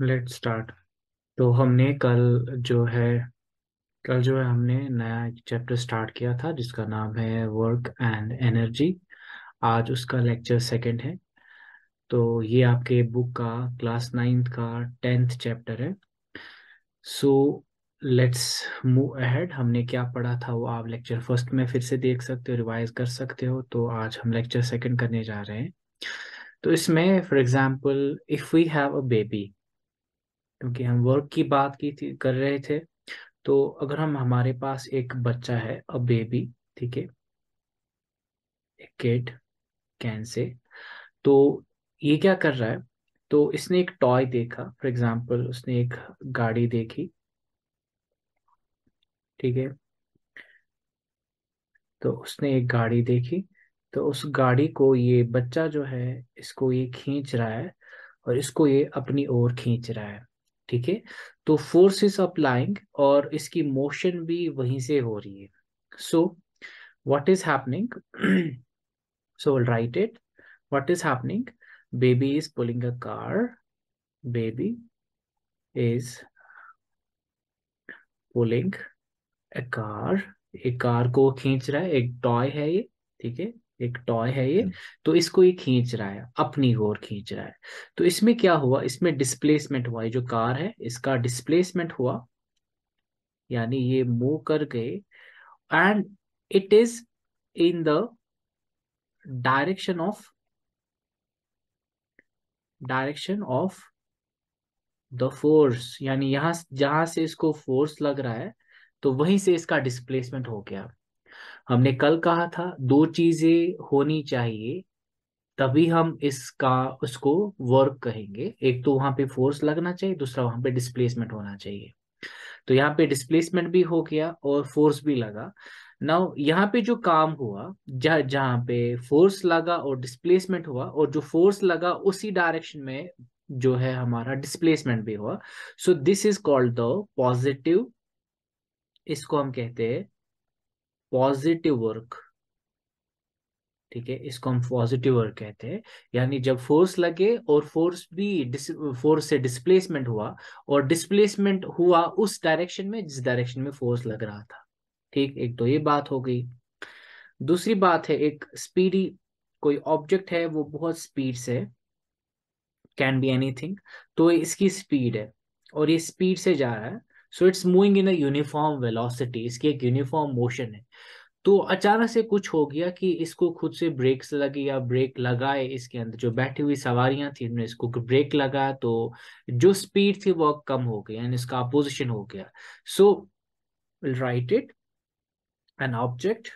Let start तो हमने कल जो है कल जो है हमने नया एक चैप्टर स्टार्ट किया था जिसका नाम है वर्क एंड एनर्जी आज उसका लेक्चर सेकंड है तो ये आपके बुक का क्लास नाइन्थ का टेंथ चैप्टर है सो लेट्स मूव अहेड हमने क्या पढ़ा था वो आप लेक्चर फर्स्ट में फिर से देख सकते हो रिवाइज कर सकते हो तो आज हम लेक्चर सेकंड करने जा रहे हैं तो इसमें for example if we have a baby क्योंकि हम वर्क की बात की थी कर रहे थे तो अगर हम हमारे पास एक बच्चा है अ बेबी ठीक है एक किड कैन से तो ये क्या कर रहा है तो इसने एक टॉय देखा फॉर एग्जाम्पल उसने एक गाड़ी देखी ठीक है तो उसने एक गाड़ी देखी तो उस गाड़ी को ये बच्चा जो है इसको ये खींच रहा है और इसको ये अपनी ओर खींच रहा है ठीक है तो फोर्स इज अप्लाइंग और इसकी मोशन भी वहीं से हो रही है so what is happening so we'll write it what is happening baby is pulling a car baby is pulling a car एक कार को खींच रहा है एक टॉय है ये ठीक है एक टॉय है ये हम्म। तो इसको ये खींच रहा है अपनी ओर खींच रहा है तो इसमें क्या हुआ इसमें डिस्प्लेसमेंट हुआ ये जो कार है इसका डिस्प्लेसमेंट हुआ यानी ये मूव कर गए and it is in the direction of direction of the force यानी यहां जहां से इसको फोर्स लग रहा है तो वहीं से इसका डिस्प्लेसमेंट हो गया हमने कल कहा था दो चीजें होनी चाहिए तभी हम इसका उसको वर्क कहेंगे एक तो वहां पे फोर्स लगना चाहिए दूसरा वहां पे डिस्प्लेसमेंट होना चाहिए तो यहाँ पे डिस्प्लेसमेंट भी हो गया और फोर्स भी लगा नाउ यहाँ पे जो काम हुआ जहा जहाँ पे फोर्स लगा और डिस्प्लेसमेंट हुआ और जो फोर्स लगा उसी डायरेक्शन में जो है हमारा डिस्प्लेसमेंट भी हुआ so this is called the positive इसको हम कहते हैं पॉजिटिव वर्क ठीक है इसको हम पॉजिटिव वर्क कहते हैं यानी जब फोर्स लगे और फोर्स भी फोर्स से डिस्प्लेसमेंट हुआ और डिस्प्लेसमेंट हुआ उस डायरेक्शन में जिस डायरेक्शन में फोर्स लग रहा था ठीक एक तो ये बात हो गई दूसरी बात है एक स्पीडी कोई ऑब्जेक्ट है वो बहुत स्पीड से कैन बी एनीथिंग तो इसकी स्पीड है और ये स्पीड से जा रहा है so it's moving in a uniform velocity इसकी एक यूनिफॉर्म मोशन है तो अचानक से कुछ हो गया कि इसको खुद से ब्रेक्स लगी या ब्रेक लगाए इसके अंदर जो बैठी हुई सवारियां थी उन्होंने इसको ब्रेक लगाया तो जो स्पीड थी वो कम हो गई एंड इसका अपोजिशन हो गया so right it an object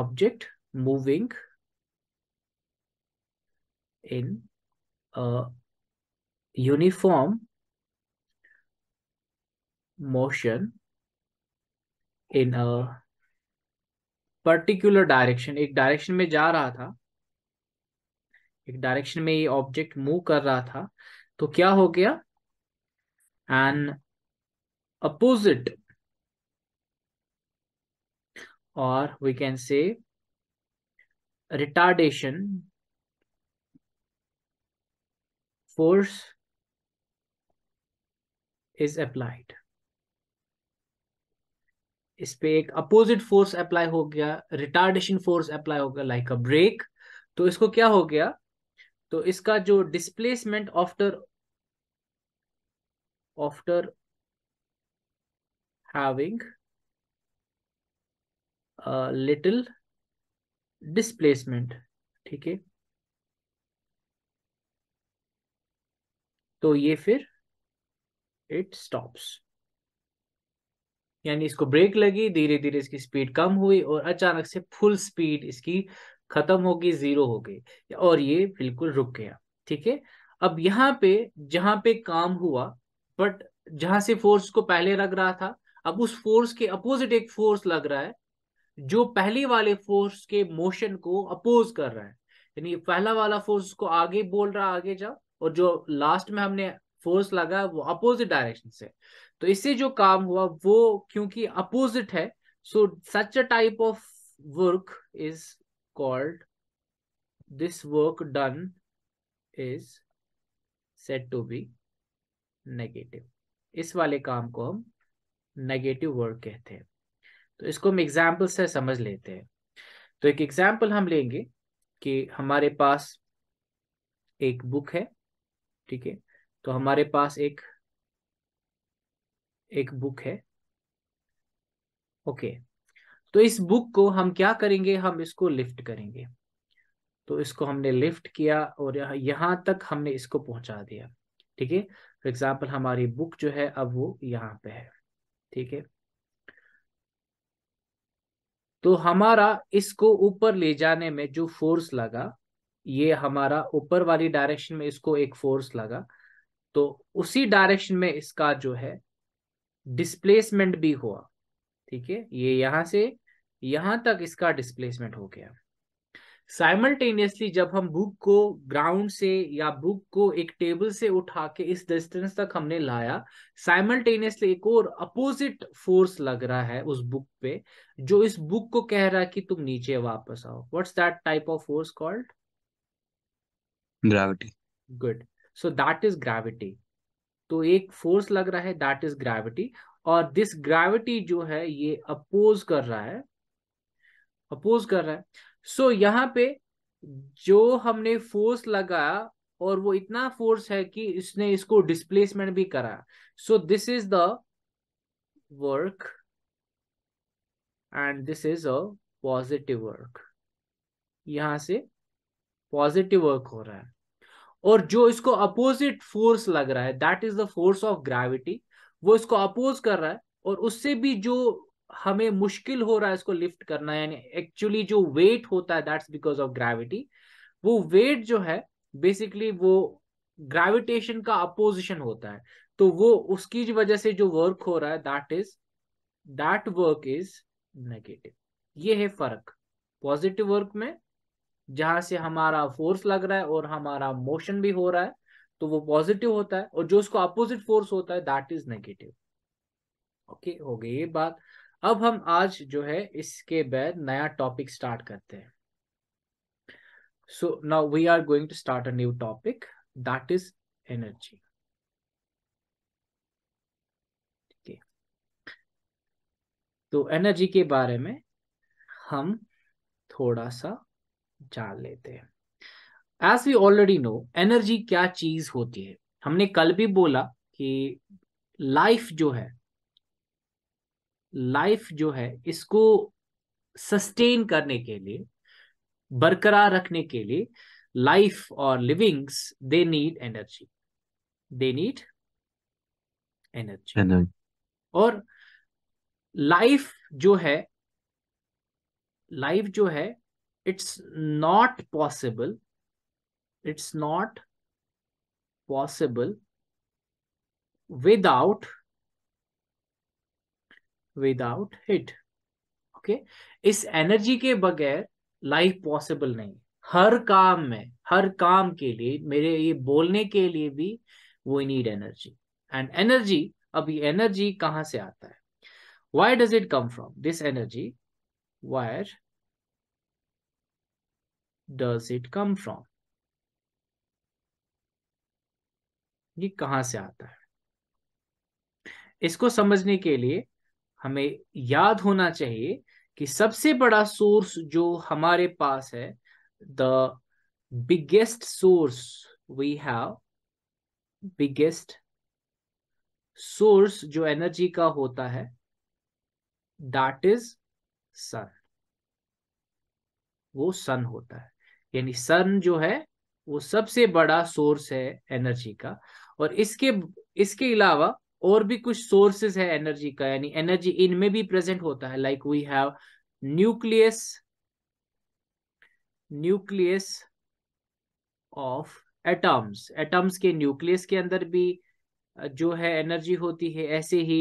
object moving इन uniform motion in a particular direction एक डायरेक्शन में जा रहा था एक डायरेक्शन में ये ऑब्जेक्ट मूव कर रहा था तो क्या हो गया एन अपोजिट और we can say retardation force is applied इस पे एक अपोजिट फोर्स अप्लाई हो गया रिटार्डेशन फोर्स अप्लाई हो गया लाइक अ ब्रेक तो इसको क्या हो गया तो इसका जो displacement after after having little displacement ठीक है तो ये फिर इट स्टॉप्स यानी इसको ब्रेक लगी धीरे धीरे इसकी स्पीड कम हुई और अचानक से फुल स्पीड इसकी खत्म होगी जीरो हो गई और ये बिल्कुल रुक गया ठीक है अब यहां पे जहां पे काम हुआ बट जहां से फोर्स को पहले लग रहा था अब उस फोर्स के अपोजिट एक फोर्स लग रहा है जो पहले वाले फोर्स के मोशन को अपोज कर रहा है यानी पहला वाला फोर्स को आगे बोल रहा आगे जाओ और जो लास्ट में हमने फोर्स लगा वो अपोजिट डायरेक्शन से तो इससे जो काम हुआ वो क्योंकि अपोजिट है so such a type of work is called this work done is set to be negative इस वाले काम को हम नेगेटिव वर्क कहते हैं तो इसको हम एग्जाम्पल से समझ लेते हैं तो एक एग्जाम्पल हम लेंगे कि हमारे पास एक बुक है ठीक है तो हमारे पास एक एक बुक है ओके तो इस बुक को हम क्या करेंगे हम इसको लिफ्ट करेंगे तो इसको हमने लिफ्ट किया और यहां तक हमने इसको पहुंचा दिया ठीक है फॉर एग्जाम्पल हमारी बुक जो है अब वो यहां पे है ठीक है तो हमारा इसको ऊपर ले जाने में जो फोर्स लगा ये हमारा ऊपर वाली डायरेक्शन में इसको एक फोर्स लगा तो उसी डायरेक्शन में इसका जो है डिस्प्लेसमेंट भी हुआ ठीक है ये यहां से यहां तक इसका डिस्प्लेसमेंट हो गया साइमल्टेनियसली जब हम बुक को ग्राउंड से या बुक को एक टेबल से उठा के इस डिस्टेंस तक हमने लाया साइमल्टेनियसली एक और अपोजिट फोर्स लग रहा है उस बुक पे जो इस बुक को कह रहा है कि तुम नीचे वापस आओ what's that type of force called gravity good so that is gravity तो एक फोर्स लग रहा है दैट इज ग्रेविटी और दिस ग्रेविटी जो है ये अपोज कर रहा है अपोज कर रहा है सो so, यहाँ पे जो हमने फोर्स लगाया और वो इतना फोर्स है कि इसने इसको डिस्प्लेसमेंट भी करा so this is the work and this is a positive work यहां से पॉजिटिव वर्क हो रहा है और जो इसको अपोजिट फोर्स लग रहा है that is the force of gravity वो इसको अपोज कर रहा है और उससे भी जो हमें मुश्किल हो रहा है इसको लिफ्ट करना यानी एक्चुअली जो वेट होता है दैट्स बिकॉज ऑफ ग्रेविटी वो वेट जो है बेसिकली वो ग्रेविटेशन का अपोजिशन होता है तो वो उसकी वजह से जो वर्क हो रहा है that is that work is negative ये है फर्क पॉजिटिव वर्क में जहां से हमारा फोर्स लग रहा है और हमारा मोशन भी हो रहा है तो वो पॉजिटिव होता है और जो उसको अपोजिट फोर्स होता है दैट इज नेगेटिव ओके हो गई ये बात अब हम आज जो है इसके बाद नया टॉपिक स्टार्ट करते हैं so now we are going to start a new topic that is energy तो एनर्जी के बारे में हम थोड़ा सा जान लेते हैं as we already know energy क्या चीज होती है हमने कल भी बोला कि लाइफ जो है लाइफ जो है इसको सस्टेन करने के लिए बरकरार रखने के लिए लाइफ और livings they need energy they need energy और लाइफ जो है लाइफ जो है it's not possible it's not possible without without it okay okay? इस एनर्जी के बगैर लाइफ पॉसिबल नहीं हर काम में हर काम के लिए मेरे ये बोलने के लिए भी वो नीड एनर्जी एंड एनर्जी अब ये एनर्जी कहां से आता है why does it come from this energy where does it come from? ये कहां से आता है इसको समझने के लिए हमें याद होना चाहिए कि सबसे बड़ा सोर्स जो हमारे पास है the biggest source we have biggest source जो एनर्जी का होता है दैट इज सन वो सन होता है यानी सन जो है वो सबसे बड़ा सोर्स है एनर्जी का और इसके इसके अलावा और भी कुछ सोर्सेस है एनर्जी का यानी एनर्जी इनमें भी प्रेजेंट होता है like we have nucleus nucleus of atoms atoms के न्यूक्लियस के अंदर भी जो है एनर्जी होती है ऐसे ही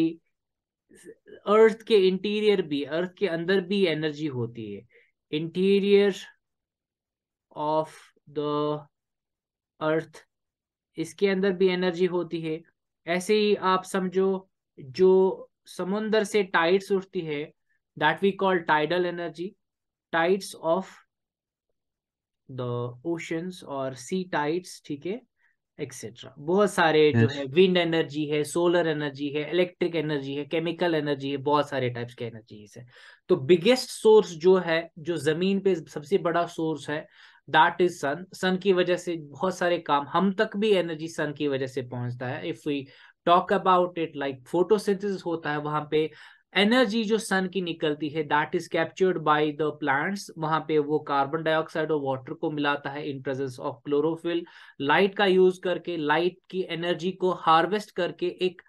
अर्थ के इंटीरियर भी अर्थ के अंदर भी एनर्जी होती है इंटीरियर ऑफ द अर्थ इसके अंदर भी एनर्जी होती है ऐसे ही आप समझो जो समुंदर से टाइड्स उठती है that we call tidal energy tides of the oceans और सी टाइड्स ठीक है एक्सेट्रा बहुत सारे yes. जो है विंड एनर्जी है सोलर एनर्जी है इलेक्ट्रिक एनर्जी है केमिकल एनर्जी है बहुत सारे टाइप्स के एनर्जी है तो बिगेस्ट सोर्स जो है जो जमीन पे सबसे बड़ा सोर्स है दैट इज सन सन की वजह से बहुत सारे काम हम तक भी एनर्जी सन की वजह से पहुंचता है if we talk about it like photosynthesis होता है वहां पे एनर्जी जो सन की निकलती है that is captured by the plants वहां पे वो कार्बन डाइऑक्साइड और वाटर को मिलाता है in presence of chlorophyll light का यूज करके लाइट की एनर्जी को हार्वेस्ट करके एक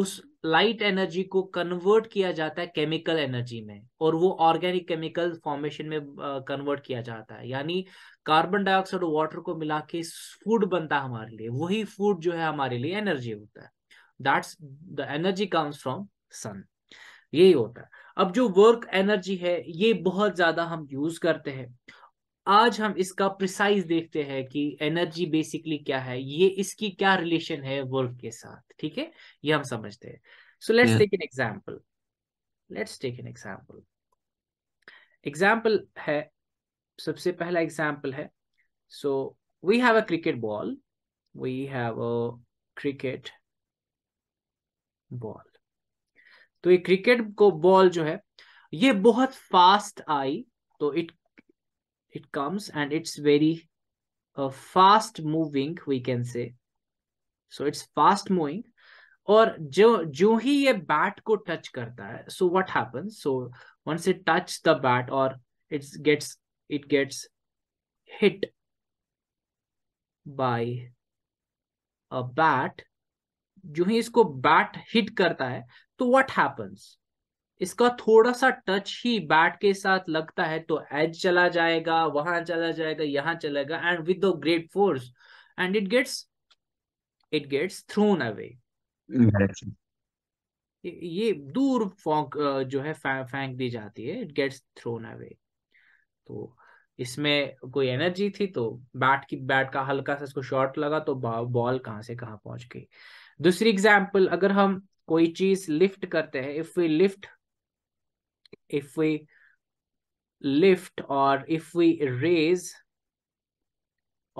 उस लाइट एनर्जी को कन्वर्ट किया जाता है केमिकल एनर्जी में और वो ऑर्गेनिक केमिकल फॉर्मेशन में कन्वर्ट किया जाता है यानी कार्बन डाइऑक्साइड और वाटर को मिला के फूड बनता है हमारे लिए वही फूड जो है हमारे लिए एनर्जी होता है that's the energy comes from sun यही होता है अब जो वर्क एनर्जी है ये बहुत ज्यादा हम यूज करते हैं आज हम इसका प्रिसाइज देखते हैं कि एनर्जी बेसिकली क्या है ये इसकी क्या रिलेशन है वर्क के साथ ठीक है ये हम समझते हैं so let's take an example let's take an example example है सबसे पहला एग्जाम्पल है so we have a cricket ball we have a cricket ball तो ये क्रिकेट को बॉल जो है ये बहुत फास्ट आई तो it it comes and it's very uh, fast moving we can say so it's fast moving और जो जो ही ये बैट को टच करता है so what happens so once it touch the bat और it's gets it gets hit by a bat जो ही इसको बैट हिट करता है तो वट हैपेंस इसका थोड़ा सा टच ही बैट के साथ लगता है तो एज चला जाएगा वहां चला जाएगा यहाँ चलेगा and with great force and it gets it gets thrown away ये दूर फॉक जो है फेंक दी जाती है इट गेट्स थ्रोन अवे तो इसमें कोई एनर्जी थी तो बैट की बैट का हल्का सा इसको शॉर्ट लगा तो बॉल कहां से कहां पहुंच गई दूसरी एग्जाम्पल अगर हम कोई चीज लिफ्ट करते हैं if we lift if we lift और if we raise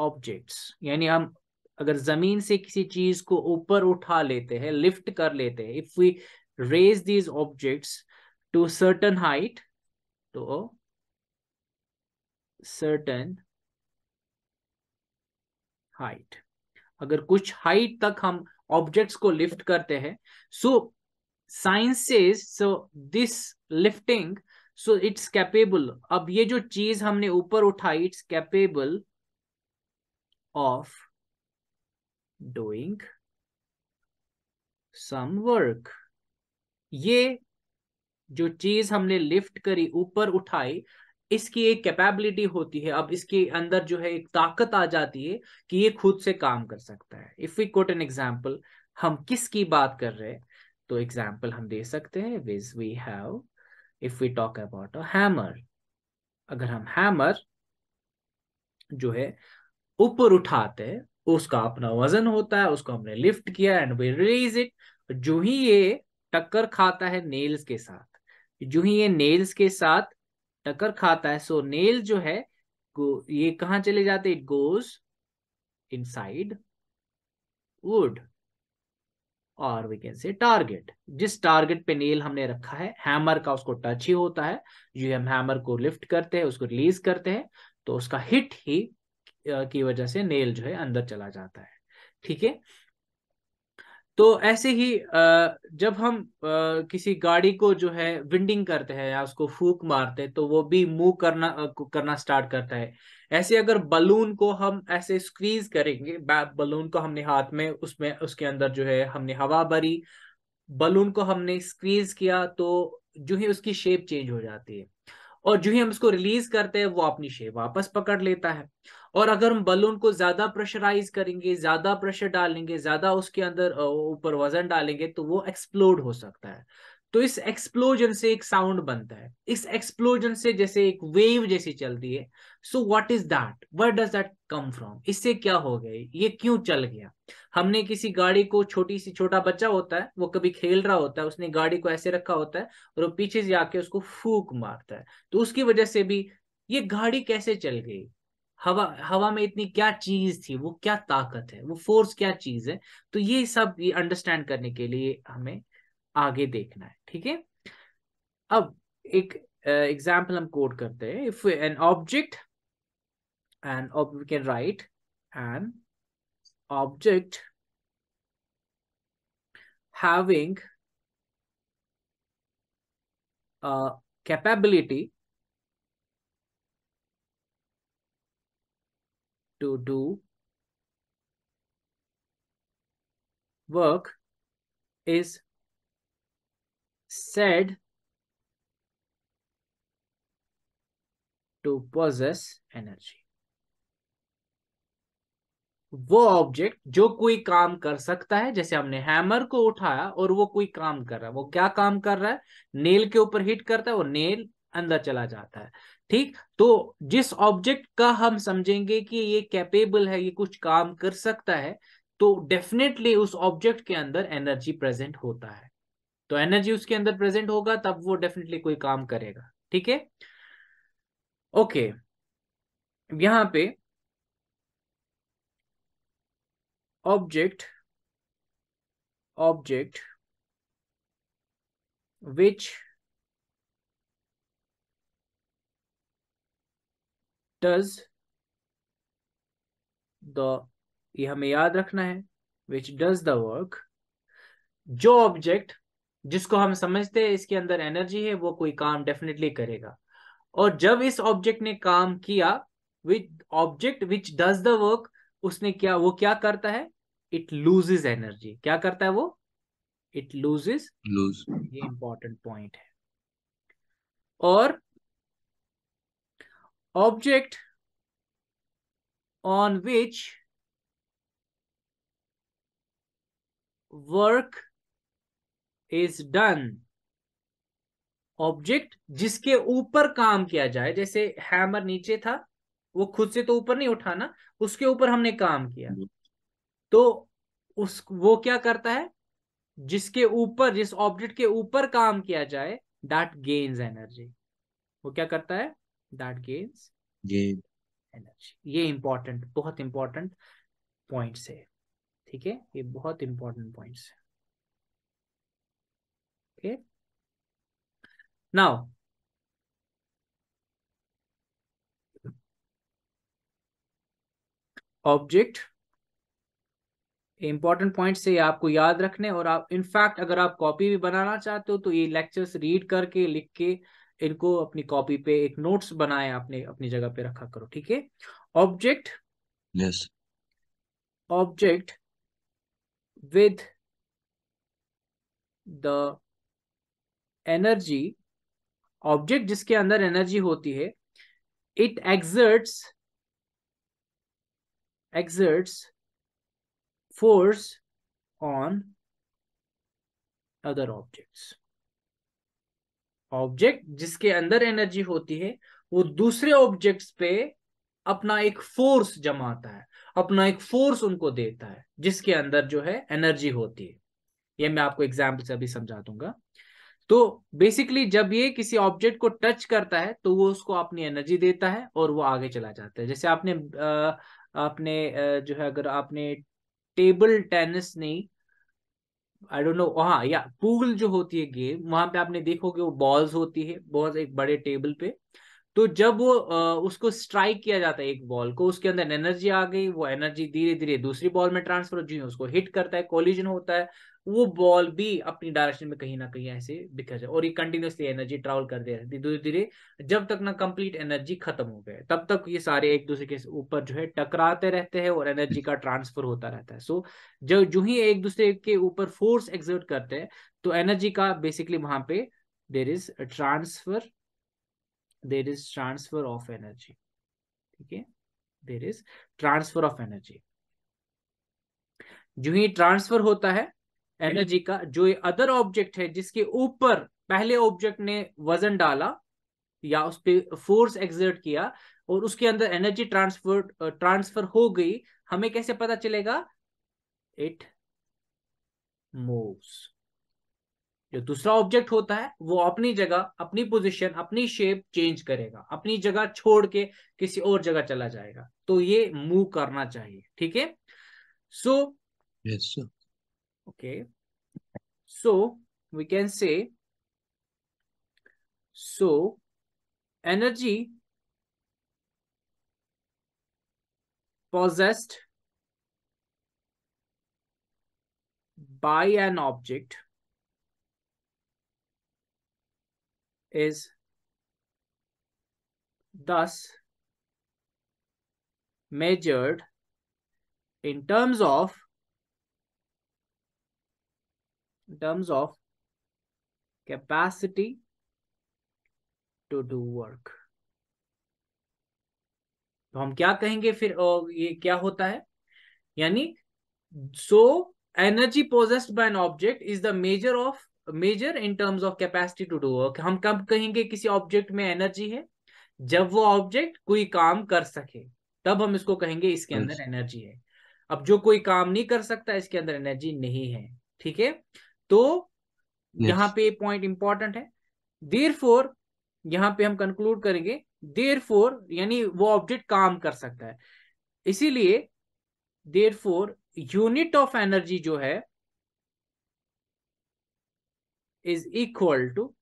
objects यानी हम अगर जमीन से किसी चीज को ऊपर उठा लेते हैं लिफ्ट कर लेते हैं if we raise these objects to certain height तो सर्टन हाइट अगर कुछ हाइट तक हम ऑब्जेक्ट्स को लिफ्ट करते हैं so so, science says so this lifting so it's capable अब ये जो चीज हमने ऊपर उठाई it's capable of doing some work ये जो चीज हमने लिफ्ट करी ऊपर उठाई इसकी एक कैपेबिलिटी होती है अब इसके अंदर जो है एक ताकत आ जाती है कि ये खुद से काम कर सकता है if we quote an example हम किसकी बात कर रहे हैं तो एग्जाम्पल हम दे सकते हैं which we have if we talk about a hammer अगर हम हैमर जो है ऊपर उठाते हैं उसका अपना वजन होता है उसको हमने लिफ्ट किया एंड वी रिलीज इट जो ही ये टक्कर खाता है नेल्स के साथ जो ही ये नेल्स के साथ टक्कर खाता है सो so, नेल जो है ये कहाँ चले जाते it goes inside wood और वी कैन से टारगेट जिस टारगेट पे नेल हमने रखा है हैमर का उसको टच ही होता है जो हम हैमर को लिफ्ट करते हैं उसको रिलीज करते हैं तो उसका हिट ही की वजह से नेल जो है अंदर चला जाता है ठीक है तो ऐसे ही जब हम किसी गाड़ी को जो है विंडिंग करते हैं या उसको फूक मारते हैं तो वो भी मूव करना करना स्टार्ट करता है ऐसे अगर बलून को हम ऐसे स्क्वीज करेंगे बलून को हमने हाथ में उसमें उसके अंदर जो है हमने हवा भरी बलून को हमने स्क्वीज किया तो जो ही उसकी शेप चेंज हो जाती है और जो ही हम उसको रिलीज करते हैं वो अपनी शेप वापस पकड़ लेता है और अगर हम बलून को ज्यादा प्रेशराइज करेंगे ज्यादा प्रेशर डालेंगे ज्यादा उसके अंदर ऊपर वजन डालेंगे तो वो एक्सप्लोड हो सकता है तो इस एक्सप्लोजन से एक साउंड बनता है इस एक्सप्लोजन से जैसे एक वेव जैसी चलती है so what is that where does that come from इससे क्या हो गया ये क्यों चल गया हमने किसी गाड़ी को छोटी सी छोटा बच्चा होता है वो कभी खेल रहा होता है उसने गाड़ी को ऐसे रखा होता है और वो पीछे से आके उसको फूक मारता है तो उसकी वजह से भी ये गाड़ी कैसे चल गई हवा हवा में इतनी क्या चीज थी वो क्या ताकत है वो फोर्स क्या चीज है तो ये सब ये अंडरस्टैंड करने के लिए हमें आगे देखना है ठीक है अब एक एग्जाम्पल uh, हम कोड करते हैं if an object and we can write an object having capability to do work is said to possess energy. वो ऑब्जेक्ट जो कोई काम कर सकता है जैसे हमने हैमर को उठाया और वो कोई काम कर रहा है वो क्या काम कर रहा है नेल के ऊपर हिट करता है वो नेल अंदर चला जाता है ठीक तो जिस ऑब्जेक्ट का हम समझेंगे कि ये कैपेबल है ये कुछ काम कर सकता है तो डेफिनेटली उस ऑब्जेक्ट के अंदर एनर्जी प्रेजेंट होता है तो एनर्जी उसके अंदर प्रेजेंट होगा तब वो डेफिनेटली कोई काम करेगा ठीक है ओके यहां पे object object which does the ये हमें याद रखना है विच डज द वर्क जो ऑब्जेक्ट जिसको हम समझते हैं इसके अंदर एनर्जी है वो कोई काम डेफिनेटली करेगा और जब इस ऑब्जेक्ट ने काम किया with object which does the work उसने क्या वो क्या करता है इट लूजेज एनर्जी क्या करता है वो इट लूजेज लूज ये इंपॉर्टेंट पॉइंट है और object on which work is done object जिसके ऊपर काम किया जाए जैसे हैमर नीचे था वो खुद से तो ऊपर नहीं उठाना उसके ऊपर हमने काम किया हम्म। तो उस वो क्या करता है जिसके ऊपर जिस ऑब्जेक्ट के ऊपर काम किया जाए दैट गेन्स एनर्जी वो क्या करता है दैट गेन्स एनर्जी ये इंपॉर्टेंट बहुत इंपॉर्टेंट पॉइंट्स है ठीक है ये बहुत इंपॉर्टेंट पॉइंट्स है Okay. Now, object important point से आपको याद रखने और आप इनफैक्ट अगर आप कॉपी भी बनाना चाहते हो तो ये लेक्चर्स रीड करके लिख के इनको अपनी कॉपी पे एक नोट्स बनाए आपने अपनी जगह पे रखा करो ठीक है object yes object with the energy object जिसके अंदर एनर्जी होती है it exerts exerts force on other objects object जिसके अंदर एनर्जी होती है वो दूसरे ऑब्जेक्ट्स पे अपना एक फोर्स जमाता है अपना एक फोर्स उनको देता है जिसके अंदर जो है एनर्जी होती है ये मैं आपको एग्जाम्पल से अभी समझा दूंगा तो बेसिकली जब ये किसी ऑब्जेक्ट को टच करता है तो वो उसको अपनी एनर्जी देता है और वो आगे चला जाता है जैसे आपने आपने जो है अगर आपने टेबल टेनिस नहीं आई डोंट नो हाँ या पूल जो होती है गेम वहां पे आपने देखोगे वो बॉल्स होती है बहुत एक बड़े टेबल पे तो जब वो उसको स्ट्राइक किया जाता है एक बॉल को उसके अंदर एनर्जी आ गई वो एनर्जी धीरे धीरे दूसरी बॉल में ट्रांसफर जी उसको हिट करता है कोलिजन होता है वो बॉल भी अपनी डायरेक्शन में कहीं ना कहीं ऐसे बिखर जाए और ये कंटिन्यूसली एनर्जी ट्रैवल कर दे धीरे धीरे जब तक ना कंप्लीट एनर्जी खत्म हो गए तब तक ये सारे एक दूसरे के ऊपर जो है टकराते रहते हैं और एनर्जी का ट्रांसफर होता रहता है सो जो जब जो ही एक दूसरे के ऊपर फोर्स एग्जर्ट करते हैं तो एनर्जी का बेसिकली वहां पे there is transfer there is transfer of energy ठीक है there is transfer of energy जो ही ट्रांसफर होता है एनर्जी का जो ये अदर ऑब्जेक्ट है जिसके ऊपर पहले ऑब्जेक्ट ने वजन डाला या उस पर फोर्स एग्जर्ट किया और उसके अंदर एनर्जी ट्रांसफर ट्रांसफर हो गई हमें कैसे पता चलेगा इट मूव्स जो दूसरा ऑब्जेक्ट होता है वो अपनी जगह अपनी पोजीशन अपनी शेप चेंज करेगा अपनी जगह छोड़ के किसी और जगह चला जाएगा तो ये मूव करना चाहिए ठीक है सो Okay. So we can say, so energy possessed by an object is thus measured in terms of in terms of capacity to do work तो हम क्या कहेंगे फिर ये क्या होता है यानी so energy possessed by an object is the measure of measure in terms of capacity to do work हम कब कहेंगे किसी ऑब्जेक्ट में एनर्जी है जब वो ऑब्जेक्ट कोई काम कर सके तब हम इसको कहेंगे इसके अंदर एनर्जी है अब जो कोई काम नहीं कर सकता इसके अंदर एनर्जी नहीं है ठीक है तो yes. यहां पे पॉइंट इंपॉर्टेंट है देर फोर यहां पे हम कंक्लूड करेंगे देर फोर यानी वो ऑब्जेक्ट काम कर सकता है इसीलिए therefore unit of energy जो है इज इक्वल टू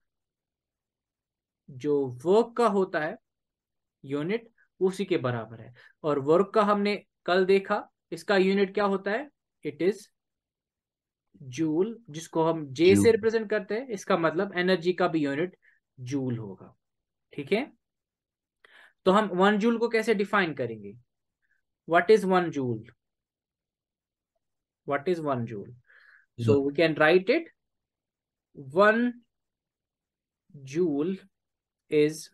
जो वर्क का होता है यूनिट उसी के बराबर है और वर्क का हमने कल देखा इसका यूनिट क्या होता है इट इज जूल जिसको हम जे से रिप्रेजेंट करते हैं इसका मतलब एनर्जी का भी यूनिट जूल होगा ठीक है तो हम वन जूल को कैसे डिफाइन करेंगे what is one joule what is one joule so we can write it one joule is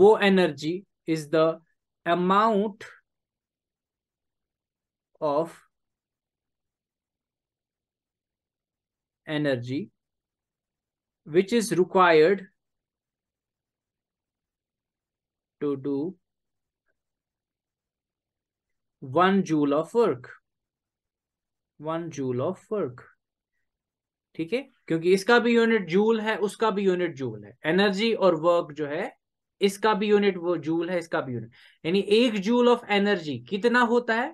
वो energy is the amount of energy which is required to do 1 joule of work 1 joule of work ठीक है क्योंकि इसका भी unit joule है उसका भी unit joule है एनर्जी और वर्क जो है इसका भी यूनिट वो जूल है इसका भी यूनिट यानी एक जूल ऑफ एनर्जी कितना होता है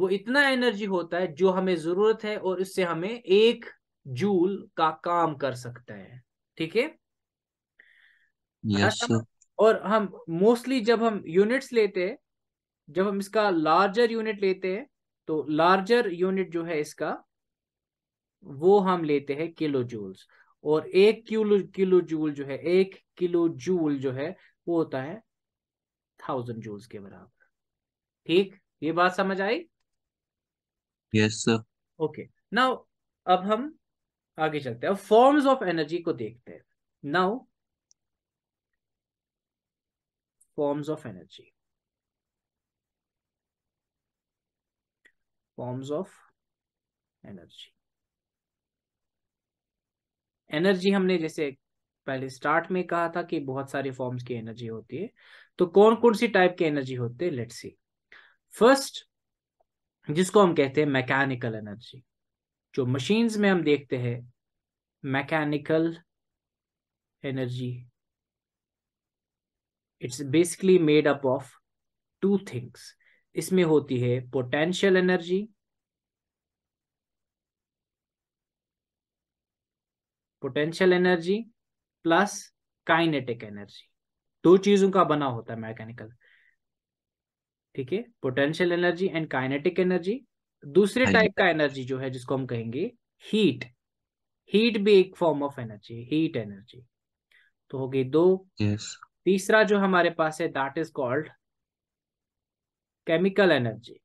वो इतना एनर्जी होता है जो हमें जरूरत है और इससे हमें एक जूल का काम कर सकते हैं ठीक है yes, अच्छा, और हम मोस्टली जब हम यूनिट्स लेते हैं जब हम इसका लार्जर यूनिट लेते हैं तो लार्जर यूनिट जो है इसका वो हम लेते हैं किलो जूल्स और एक किलो किलो जूल जो है एक किलो जूल जो है वो होता है थाउजेंड जूल्स के बराबर ठीक ये बात समझ आई यस सर ओके नाउ अब हम आगे चलते हैं अब फॉर्म्स ऑफ एनर्जी को देखते हैं now forms of energy forms of energy energy हमने जैसे पहले स्टार्ट में कहा था कि बहुत सारे फॉर्म्स की एनर्जी होती है तो कौन कौन सी टाइप की एनर्जी होते है लेट्स सी फर्स्ट जिसको हम कहते हैं मैकेनिकल एनर्जी जो मशीन्स में हम देखते हैं mechanical energy it's basically made up of two things इसमें होती है potential energy potential energy plus kinetic energy दो चीजों का बना होता है मैकेनिकल ठीक है potential energy and kinetic energy दूसरे टाइप हाँ का एनर्जी जो है जिसको हम कहेंगे हीट हीट भी एक form of energy heat energy तो हो गई दो yes. तीसरा जो हमारे पास है that is called chemical energy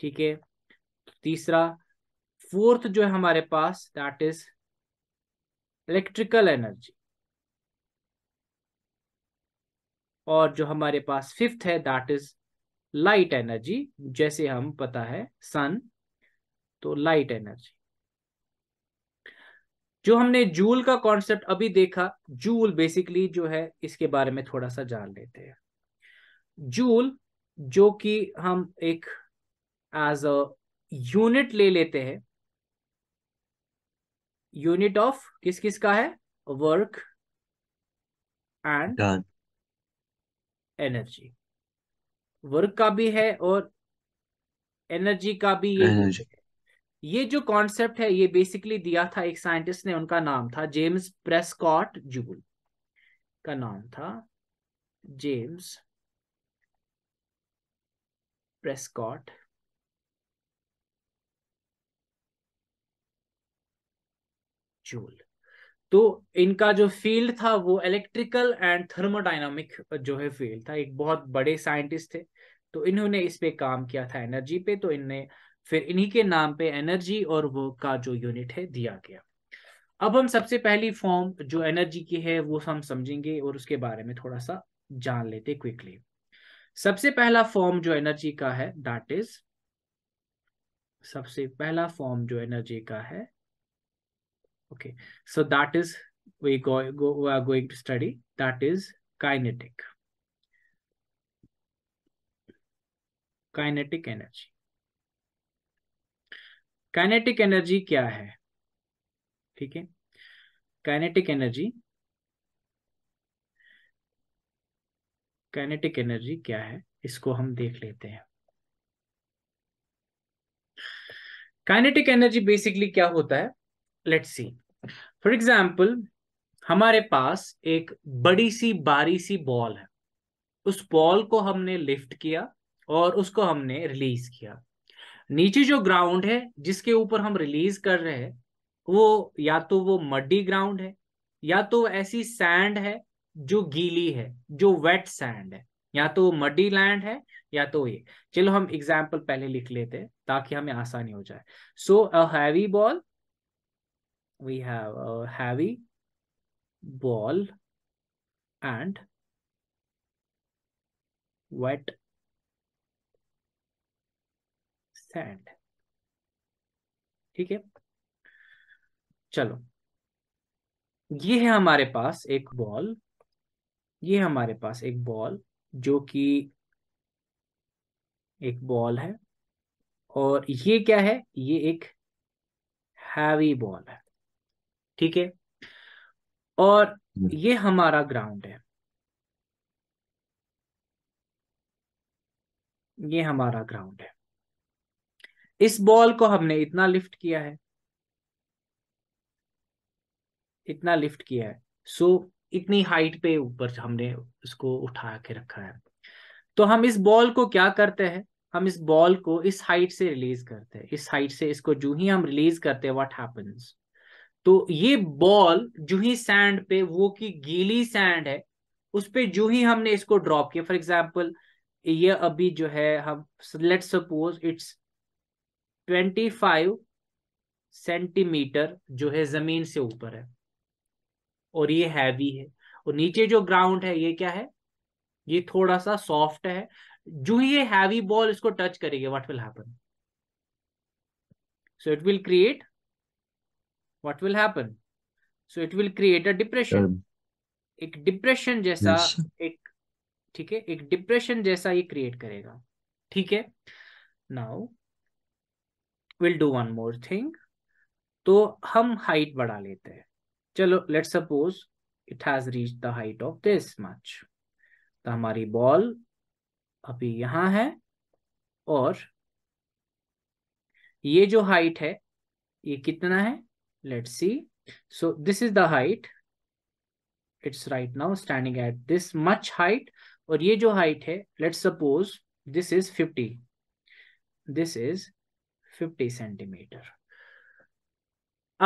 ठीक है तो तीसरा फोर्थ जो है हमारे पास दैट इज इलेक्ट्रिकल एनर्जी और जो हमारे पास फिफ्थ है दैट इज लाइट एनर्जी जैसे हम पता है सन तो लाइट एनर्जी जो हमने जूल का कॉन्सेप्ट अभी देखा जूल बेसिकली जो है इसके बारे में थोड़ा सा जान लेते हैं जूल जो कि हम एक एज अ यूनिट ले लेते हैं यूनिट ऑफ किस किस का है वर्क एंड एनर्जी वर्क का भी है और एनर्जी का भी ये ये जो कॉन्सेप्ट है ये बेसिकली दिया था एक साइंटिस्ट ने उनका नाम था जेम्स प्रेस्कॉट जूल का नाम था जेम्स प्रेस्कॉट जूल तो इनका जो फील्ड था वो इलेक्ट्रिकल एंड थर्मोडाइनामिक जो है फील्ड था एक बहुत बड़े साइंटिस्ट थे तो इन्होंने इस पे काम किया था एनर्जी पे तो इनने फिर इन्हीं के नाम पे एनर्जी और वो का जो यूनिट है दिया गया अब हम सबसे पहली फॉर्म जो एनर्जी की है वो हम समझेंगे और उसके बारे में थोड़ा सा जान लेते क्विकली सबसे पहला फॉर्म जो एनर्जी का है दैट इज सबसे पहला फॉर्म जो एनर्जी का है okay so that is we go, go we are going to kinetic energy kinetic energy क्या है ठीक है काइनेटिक एनर्जी काइनेटिक एनर्जी क्या है इसको हम देख लेते हैं काइनेटिक एनर्जी बेसिकली क्या होता है लेट्स सी फॉर एग्जांपल हमारे पास एक बड़ी सी बारी सी बॉल है उस बॉल को हमने लिफ्ट किया और उसको हमने रिलीज किया नीचे जो ग्राउंड है जिसके ऊपर हम रिलीज कर रहे हैं वो या तो वो मड्डी ग्राउंड है या तो ऐसी सैंड है जो गीली है जो वेट सैंड है या तो मड्डी लैंड है या तो ये चलो हम एग्जाम्पल पहले लिख लेते हैं ताकि हमें आसानी हो जाए so heavy ball we have heavy ball and wet sand ठीक है चलो ये है हमारे पास एक बॉल ये हमारे पास एक बॉल जो कि एक बॉल है और ये क्या है ये एक हैवी बॉल है ठीक है और हम्म। ये हमारा ग्राउंड है ये हमारा ग्राउंड है इस बॉल को हमने इतना लिफ्ट किया है इतना लिफ्ट किया है सो so, इतनी हाइट पे ऊपर हमने उसको उठा के रखा है तो हम इस बॉल को क्या करते हैं हम इस बॉल को इस हाइट से रिलीज करते हैं इस हाइट से इसको जू ही हम रिलीज करते हैं व्हाट हैपेंस तो ये बॉल जो ही सैंड पे वो की गीली सैंड है उस पर जो ही हमने इसको ड्रॉप किया फॉर एग्जाम्पल ये अभी जो है हम let suppose it's twenty five centimetre जो है जमीन से ऊपर है और ये हैवी है और नीचे जो ग्राउंड है ये क्या है ये थोड़ा सा सॉफ्ट है जो ही ये हैवी बॉल इसको टच करेगी what will happen so it will create what will happen so it will create a depression एक डिप्रेशन जैसा yes. एक ठीक है एक डिप्रेशन जैसा ये क्रिएट करेगा ठीक है now will do one more thing तो हम हाइट बढ़ा लेते हैं चलो let suppose it has reach the height of this much तो हमारी बॉल अभी यहां है और ये जो हाइट है ये कितना है let see so this is the height it's right now standing at this much height और ये जो हाइट है let suppose this is fifty this is fifty centimetre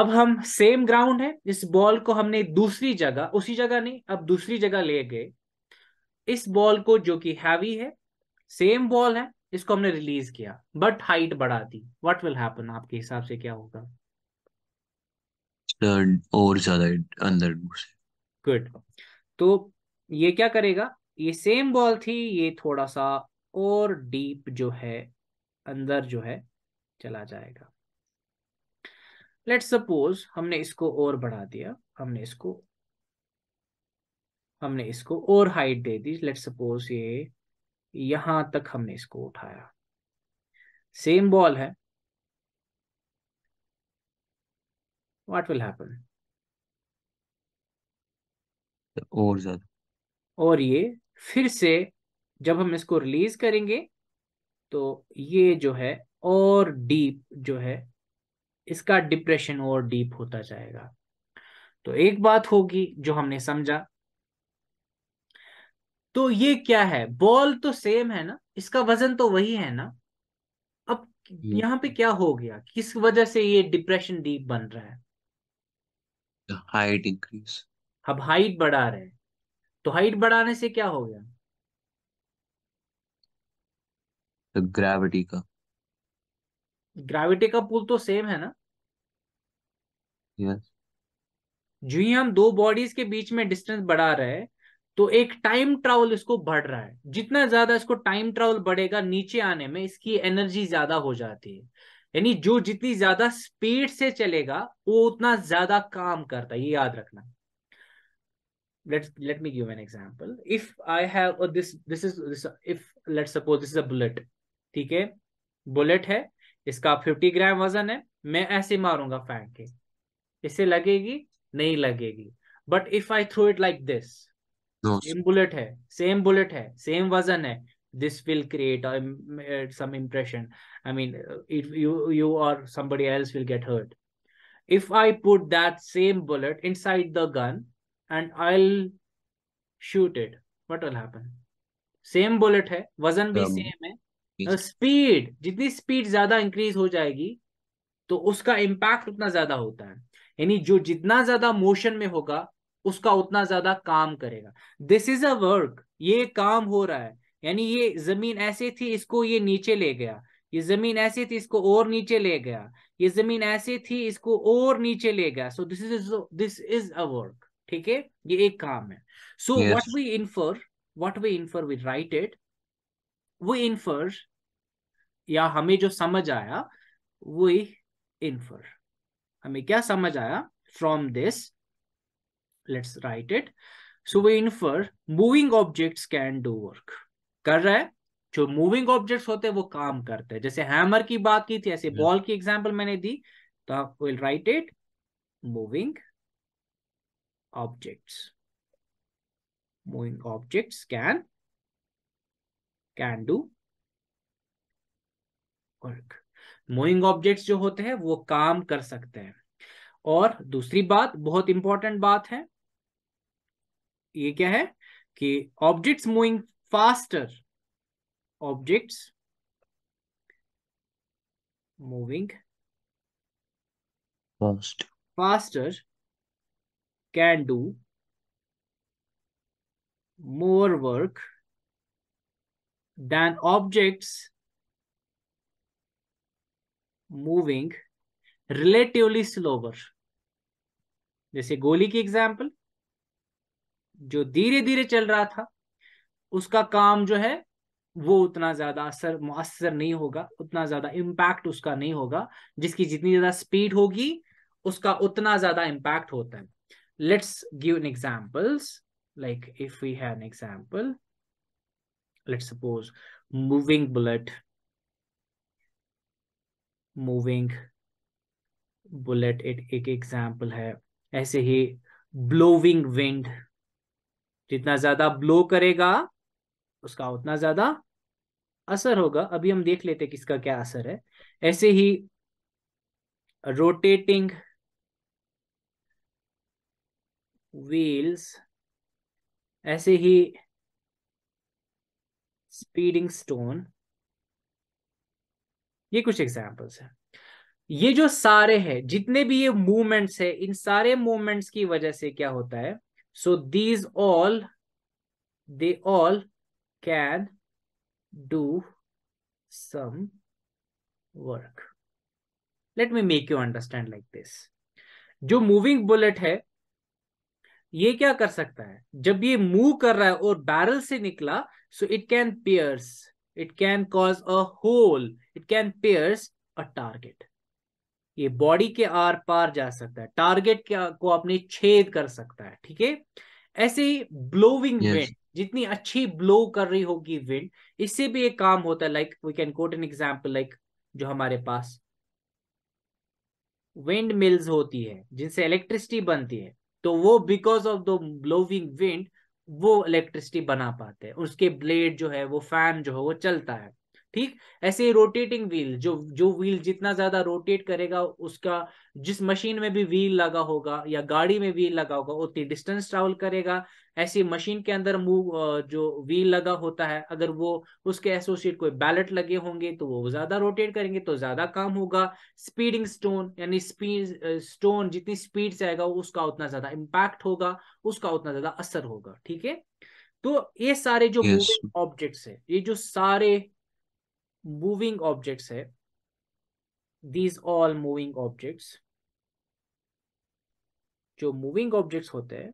अब हम सेम ग्राउंड है इस बॉल को हमने दूसरी जगह उसी जगह नहीं अब दूसरी जगह ले गए इस बॉल को जो कि हैवी है सेम बॉल है इसको हमने रिलीज किया बट हाइट बढ़ा दी व्हाट विल हैपन आपके हिसाब से क्या होगा और ज्यादा अंदर गुड तो ये क्या करेगा ये सेम बॉल थी ये थोड़ा सा और डीप जो है अंदर जो है चला जाएगा लेट सपोज हमने इसको और बढ़ा दिया हमने इसको हमने इसको और हाइट दे दी लेट सपोज ये यहां तक हमने इसको उठाया सेम बॉल है वॉट विल हैपन और ज्यादा और ये फिर से जब हम इसको रिलीज करेंगे तो ये जो है और डीप जो है इसका डिप्रेशन और डीप होता जाएगा तो एक बात होगी जो हमने समझा तो ये क्या है बॉल तो सेम है ना इसका वजन तो वही है ना अब हम्म। यहाँ पे क्या हो गया किस वजह से ये डिप्रेशन डीप बन रहा है हाइट इंक्रीज अब हाइट बढ़ा रहे हैं तो हाइट बढ़ाने से क्या हो गया ग्रेविटी का ग्रेविटी का पुल तो सेम है ना yes. जो ही हम दो बॉडीज के बीच में डिस्टेंस बढ़ा रहे हैं तो एक टाइम ट्रैवल इसको बढ़ रहा है जितना ज्यादा इसको टाइम ट्रैवल बढ़ेगा नीचे आने में इसकी एनर्जी ज्यादा हो जाती है यानी जो जितनी ज्यादा स्पीड से चलेगा वो उतना ज्यादा काम करता है ये याद रखना let me give an example if I i have ठीक है बुलेट है इसका फिफ्टी ग्राम वजन है मैं ऐसे मारूंगा फेंक के इसे लगेगी नहीं लगेगी but if I throw it like this same bullet है सेम बुलेट है सेम वजन है this will create some impression I mean if you you और somebody else will get hurt if I put that same bullet inside the gun and I shoot it what will happen same bullet है वजन भी same um, है speed तो जितनी speed ज्यादा increase हो जाएगी तो उसका इम्पैक्ट उतना ज्यादा होता है यानी जो जितना ज्यादा मोशन में होगा उसका उतना ज्यादा काम करेगा दिस इज अ वर्क ये काम हो रहा है यानी ये जमीन ऐसे थी इसको ये नीचे ले गया ये जमीन ऐसी थी इसको और नीचे ले गया ये जमीन ऐसी थी इसको और नीचे ले गया so this is this is a work ठीक है ये एक काम है so what we infer what we infer we write it we infer या हमें जो समझ आया वो इनफर हमें क्या समझ आया from this let's write it so we infer moving objects can do work कर रहा है जो मूविंग ऑब्जेक्ट्स होते हैं वो काम करते हैं जैसे हैमर की बात की थी ऐसे बॉल की एग्जांपल मैंने दी तो will write it moving objects moving objects can can do work moving objects जो होते हैं वो काम कर सकते हैं और दूसरी बात बहुत इंपॉर्टेंट बात है ये क्या है कि objects moving faster objects moving fast can do more work than objects moving relatively slower जैसे गोली की एग्जाम्पल जो धीरे धीरे चल रहा था उसका काम जो है वो उतना ज्यादा असर मुसर नहीं होगा उतना ज्यादा इम्पैक्ट उसका नहीं होगा जिसकी जितनी ज्यादा स्पीड होगी उसका उतना ज्यादा इम्पैक्ट होता है let's give an examples like if we have an example let's suppose moving bullet moving bullet it एक एग्जाम्पल है ऐसे ही ब्लोविंग विंड जितना ज्यादा ब्लो करेगा उसका उतना ज्यादा असर होगा अभी हम देख लेते किसका क्या असर है ऐसे ही रोटेटिंग व्हील्स ऐसे ही स्पीडिंग स्टोन ये कुछ एग्जाम्पल्स हैं ये जो सारे हैं जितने भी ये मूवमेंट्स है इन सारे मूवमेंट्स की वजह से क्या होता है so these all they all can do some work let me make you understand like this जो मूविंग बुलेट है ये क्या कर सकता है जब ये मूव कर रहा है और बैरल से निकला so it can pierce it can cause a hole it can pierce a target ये बॉडी के आर पार जा सकता है टारगेट को अपने छेद कर सकता है ठीक है ऐसे ही ब्लोविंग yes. विंड जितनी अच्छी ब्लो कर रही होगी विंड इससे भी एक काम होता है like we can quote an example like जो हमारे पास विंड मिल्स होती है जिनसे इलेक्ट्रिसिटी बनती है तो वो because of the blowing wind वो इलेक्ट्रिसिटी बना पाते हैं उसके ब्लेड जो है वो फैन जो है वो चलता है ठीक ऐसे रोटेटिंग व्हील जो जो व्हील जितना ज्यादा रोटेट करेगा उसका जिस मशीन में भी व्हील लगा होगा या गाड़ी में व्हील लगा होगा उतनी डिस्टेंस ट्रैवल करेगा ऐसी मशीन के अंदर मूव जो व्हील लगा होता है अगर वो उसके एसोसिएट कोई बैलेट लगे होंगे तो वो ज्यादा रोटेट करेंगे तो ज्यादा काम होगा स्पीडिंग स्टोन यानी स्पीड स्टोन जितनी स्पीड से आएगा उसका उतना ज्यादा इम्पैक्ट होगा उसका उतना ज्यादा असर होगा ठीक है तो ये सारे जो मूविंग ऑब्जेक्ट्स है ये जो सारे मूविंग ऑब्जेक्ट्स है दीज ऑल मूविंग ऑब्जेक्ट्स जो मूविंग ऑब्जेक्ट्स होते हैं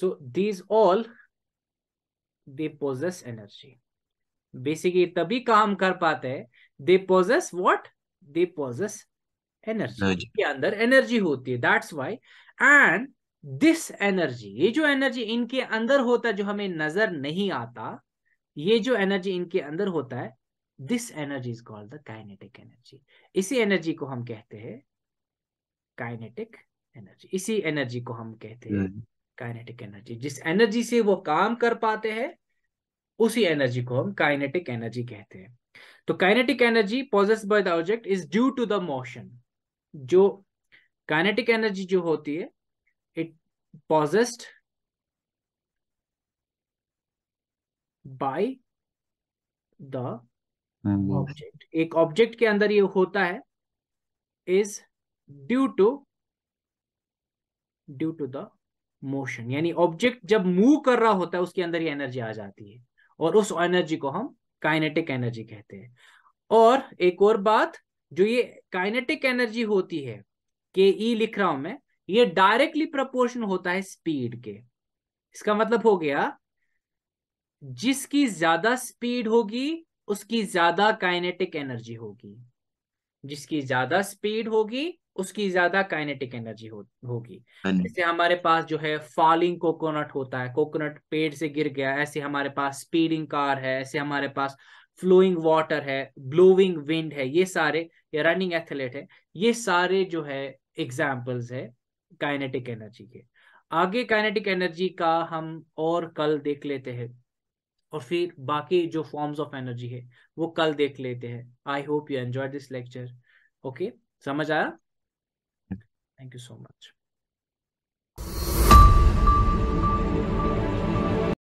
so these all they possess energy basically तभी काम कर पाते हैं they possess what they possess energy के अंदर एनर्जी होती है that's why and this energy ये जो एनर्जी इनके अंदर होता है जो हमें नजर नहीं आता ये जो एनर्जी इनके अंदर होता है this energy is called the kinetic energy इसी एनर्जी को हम कहते हैं काइनेटिक एनर्जी इसी एनर्जी को हम कहते हैं काइनेटिक hmm. एनर्जी जिस एनर्जी से वो काम कर पाते हैं उसी एनर्जी को हम काइनेटिक एनर्जी कहते हैं तो kinetic energy possess by the object is due to the motion जो काइनेटिक एनर्जी जो होती है पॉजिस्ट बाय द ऑब्जेक्ट एक ऑब्जेक्ट के अंदर ये होता है is due to due to the motion यानी ऑब्जेक्ट जब मूव कर रहा होता है उसके अंदर ये एनर्जी आ जाती है और उस एनर्जी को हम काइनेटिक एनर्जी कहते हैं और एक और बात जो ये काइनेटिक एनर्जी होती है के ई लिख रहा हूं मैं ये डायरेक्टली प्रपोर्शन होता है स्पीड के इसका मतलब हो गया जिसकी ज्यादा स्पीड होगी उसकी ज्यादा काइनेटिक एनर्जी होगी जिसकी ज्यादा स्पीड होगी उसकी ज्यादा काइनेटिक एनर्जी होगी हाँ जैसे हमारे पास जो है फॉलिंग कोकोनट होता है कोकोनट पेड़ से गिर गया ऐसे हमारे पास स्पीडिंग कार है ऐसे हमारे पास फ्लोइंग वाटर है ब्लोइंग विंड है ये सारे रनिंग एथलेट है ये सारे जो है एग्जाम्पल्स है काइनेटिक एनर्जी के आगे काइनेटिक एनर्जी का हम और कल देख लेते हैं और फिर बाकी जो फॉर्म्स ऑफ एनर्जी है वो कल देख लेते हैं I hope you enjoy this lecture okay समझ आया थैंक यू सो मच